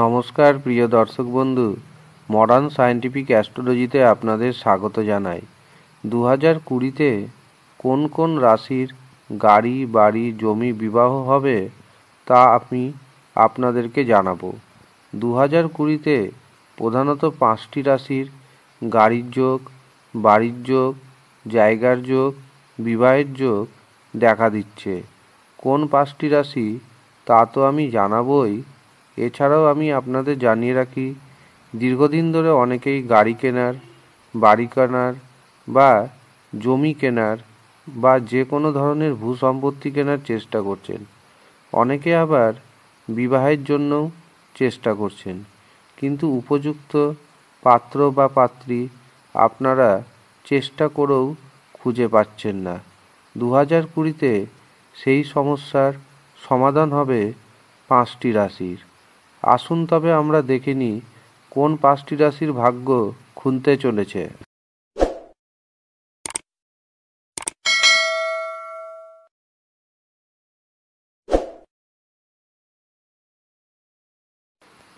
নমস্কার প্রিয় দর্শক বন্ধু মডার্ন সায়েন্টিফিক অ্যাস্ট্রোলজিতে আপনাদের স্বাগত জানাই দু হাজার কুড়িতে কোন কোন রাশির গাড়ি বাড়ি জমি বিবাহ হবে তা আমি আপনাদেরকে জানাবো দু হাজার কুড়িতে প্রধানত পাঁচটি রাশির গাড়ির যোগ বাড়ির যোগ জায়গার যোগ বিবাহের যোগ দেখা দিচ্ছে কোন পাঁচটি রাশি তা তো আমি জানাবই এছাড়াও আমি আপনাদের জানিয়ে রাখি দীর্ঘদিন ধরে অনেকেই গাড়ি কেনার বাড়ি কেনার বা জমি কেনার বা যে কোনো ধরনের ভূ সম্পত্তি কেনার চেষ্টা করছেন অনেকে আবার বিবাহের জন্যও চেষ্টা করছেন কিন্তু উপযুক্ত পাত্র বা পাত্রী আপনারা চেষ্টা করেও খুঁজে পাচ্ছেন না দু হাজার কুড়িতে সেই সমস্যার সমাধান হবে পাঁচটি রাশির আসুন তবে আমরা দেখে নিই কোন পাঁচটি রাশির ভাগ্য খুনতে চলেছে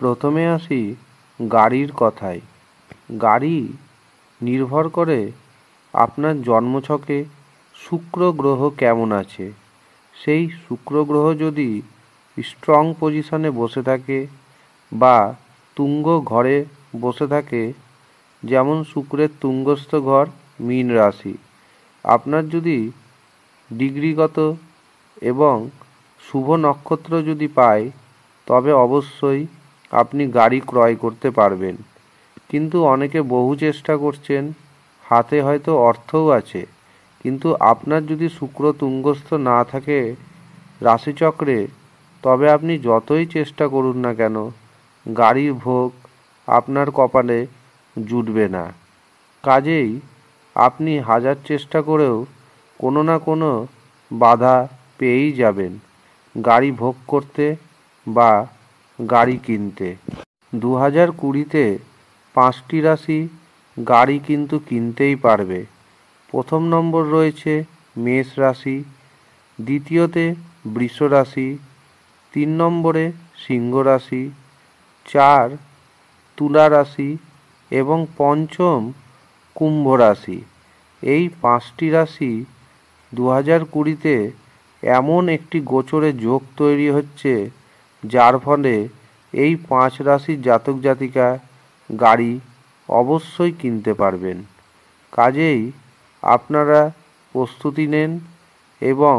প্রথমে আসি গাড়ির কথায় গাড়ি নির্ভর করে আপনার জন্মছকে শুক্র গ্রহ কেমন আছে সেই শুক্র গ্রহ যদি স্ট্রং পজিশনে বসে থাকে বা তুঙ্গ ঘরে বসে থাকে যেমন শুক্রের তুঙ্গস্থ ঘর মীন রাশি আপনার যদি ডিগ্রিগত এবং শুভ নক্ষত্র যদি পায় তবে অবশ্যই আপনি গাড়ি ক্রয় করতে পারবেন কিন্তু অনেকে বহু চেষ্টা করছেন হাতে হয়তো অর্থও আছে কিন্তু আপনার যদি শুক্র তুঙ্গস্থ না থাকে রাশিচক্রে তবে আপনি যতই চেষ্টা করুন না কেন গাড়ির ভোগ আপনার কপালে জুটবে না কাজেই আপনি হাজার চেষ্টা করেও কোনো না কোনো বাধা পেয়েই যাবেন গাড়ি ভোগ করতে বা গাড়ি কিনতে দু হাজার কুড়িতে পাঁচটি রাশি গাড়ি কিন্তু কিনতেই পারবে প্রথম নম্বর রয়েছে মেষ রাশি দ্বিতীয়তে বৃষ রাশি তিন নম্বরে সিংহ রাশি চার তুলা রাশি এবং পঞ্চম কুম্ভ রাশি এই পাঁচটি রাশি দু হাজার কুড়িতে এমন একটি গোচরে যোগ তৈরি হচ্ছে যার ফলে এই পাঁচ রাশির জাতক জাতিকা গাড়ি অবশ্যই কিনতে পারবেন কাজেই আপনারা প্রস্তুতি নেন এবং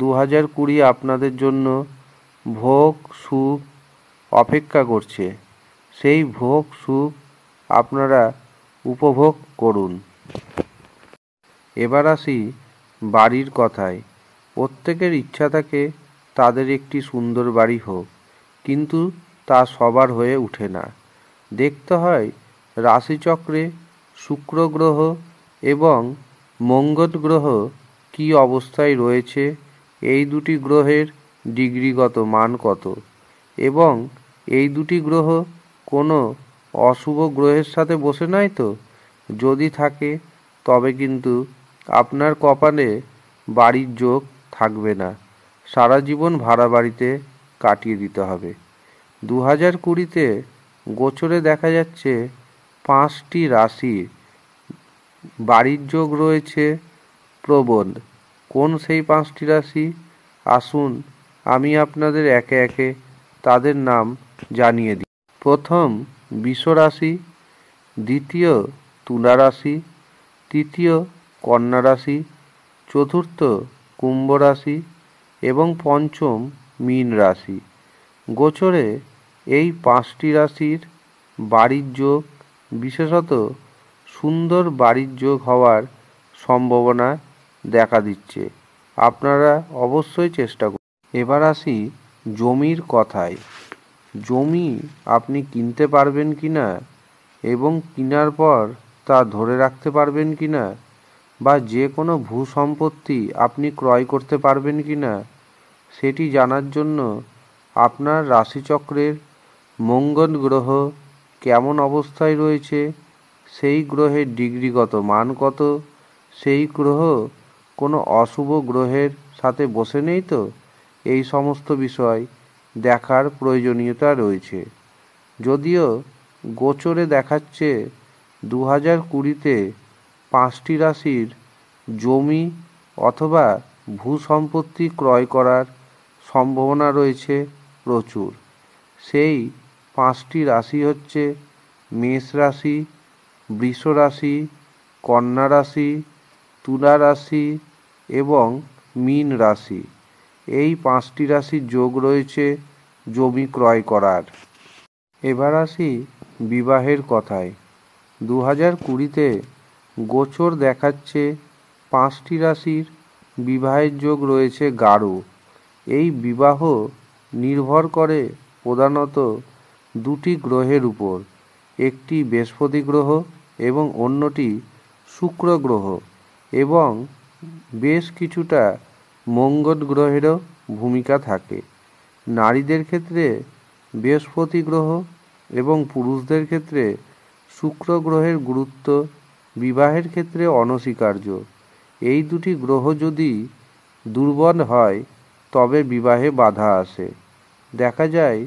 দু হাজার কুড়ি আপনাদের জন্য ভোগ সুখ অপেক্ষা করছে সেই ভোগ সুখ আপনারা উপভোগ করুন এবার আসি বাড়ির কথায় প্রত্যেকের ইচ্ছা থাকে তাদের একটি সুন্দর বাড়ি হোক কিন্তু তা সবার হয়ে ওঠে না দেখতে হয় রাশিচক্রে শুক্র গ্রহ এবং মঙ্গল গ্রহ কি অবস্থায় রয়েছে এই দুটি গ্রহের ডিগ্রিগত মান কত এবং এই দুটি গ্রহ কোনো অশুভ গ্রহের সাথে বসে নাই তো যদি থাকে তবে কিন্তু আপনার কপালে বাড়ির যোগ থাকবে না সারা জীবন ভাড়া বাড়িতে কাটিয়ে দিতে হবে দু হাজার কুড়িতে গোচরে দেখা যাচ্ছে পাঁচটি রাশির বাড়ির যোগ রয়েছে প্রবল কোন সেই পাঁচটি রাশি আসুন আমি আপনাদের একে একে তাদের নাম জানিয়ে দিই প্রথম রাশি দ্বিতীয় তুলা রাশি তৃতীয় কন্যা রাশি চতুর্থ কুম্ভ রাশি এবং পঞ্চম মীন রাশি গোচরে এই পাঁচটি রাশির বাড়ির যোগ বিশেষত সুন্দর বাড়ির যোগ হওয়ার সম্ভাবনা দেখা দিচ্ছে আপনারা অবশ্যই চেষ্টা করুন এবার আসি জমির কথায় জমি আপনি কিনতে পারবেন কি না এবং কিনার পর তা ধরে রাখতে পারবেন কি না বা যে কোনো ভূ সম্পত্তি আপনি ক্রয় করতে পারবেন কি না সেটি জানার জন্য আপনার রাশিচক্রের মঙ্গল গ্রহ কেমন অবস্থায় রয়েছে সেই গ্রহের ডিগ্রিগত মান কত সেই গ্রহ কোনো অশুভ গ্রহের সাথে বসে নেই তো এই সমস্ত বিষয় দেখার প্রয়োজনীয়তা রয়েছে যদিও গোচরে দেখাচ্ছে দু হাজার কুড়িতে পাঁচটি রাশির জমি অথবা ভূ সম্পত্তি ক্রয় করার সম্ভাবনা রয়েছে প্রচুর সেই পাঁচটি রাশি হচ্ছে মেষ রাশি বৃষ রাশি কন্যা রাশি তুলা রাশি এবং মীন রাশি এই পাঁচটি রাশির যোগ রয়েছে জমি ক্রয় করার এবার আসি বিবাহের কথায় দু হাজার কুড়িতে গোচর দেখাচ্ছে পাঁচটি রাশির বিবাহের যোগ রয়েছে গাঢ় এই বিবাহ নির্ভর করে প্রধানত দুটি গ্রহের উপর একটি বৃহস্পতি গ্রহ এবং অন্যটি শুক্র গ্রহ এবং বেশ কিছুটা মঙ্গল গ্রহেরও ভূমিকা থাকে নারীদের ক্ষেত্রে বৃহস্পতি গ্রহ এবং পুরুষদের ক্ষেত্রে শুক্র গ্রহের গুরুত্ব বিবাহের ক্ষেত্রে অনস্বীকার্য এই দুটি গ্রহ যদি দুর্বল হয় তবে বিবাহে বাধা আসে দেখা যায়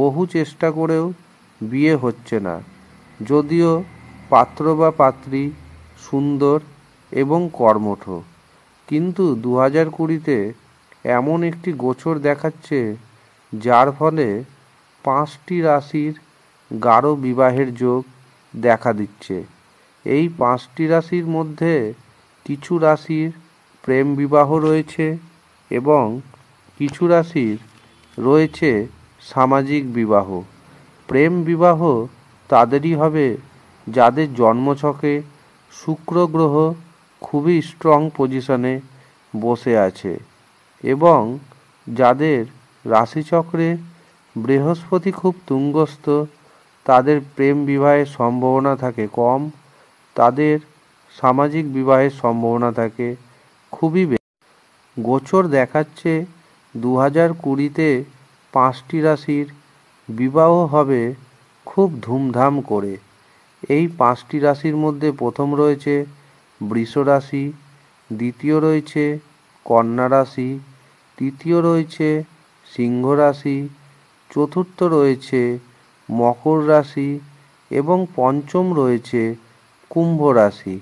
বহু চেষ্টা করেও বিয়ে হচ্ছে না যদিও পাত্র বা পাত্রী সুন্দর এবং কর্মঠ কিন্তু দু হাজার কুড়িতে এমন একটি গোচর দেখাচ্ছে যার ফলে পাঁচটি রাশির গাঢ় বিবাহের যোগ দেখা দিচ্ছে এই পাঁচটি রাশির মধ্যে কিছু রাশির প্রেম বিবাহ রয়েছে এবং কিছু রাশির রয়েছে সামাজিক বিবাহ প্রেম বিবাহ তাদেরই হবে যাদের জন্মছকে শুক্র গ্রহ খুবই স্ট্রং পজিশনে বসে আছে এবং যাদের রাশিচক্রে বৃহস্পতি খুব তুঙ্গস্থ তাদের প্রেম বিবাহের সম্ভাবনা থাকে কম তাদের সামাজিক বিবাহের সম্ভাবনা থাকে খুবই গোচর দেখাচ্ছে দু হাজার কুড়িতে পাঁচটি রাশির বিবাহ হবে খুব ধুমধাম করে এই পাঁচটি রাশির মধ্যে প্রথম রয়েছে বৃষ রাশি দ্বিতীয় রয়েছে কন্যা রাশি তৃতীয় রয়েছে সিংহ রাশি চতুর্থ রয়েছে মকর রাশি এবং পঞ্চম রয়েছে কুম্ভ রাশি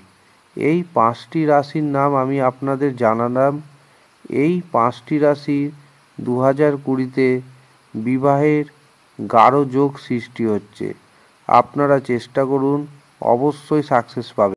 এই পাঁচটি রাশির নাম আমি আপনাদের জানালাম এই পাঁচটি রাশির দু হাজার কুড়িতে বিবাহের গাঢ় যোগ সৃষ্টি হচ্ছে আপনারা চেষ্টা করুন অবশ্যই সাকসেস পাবেন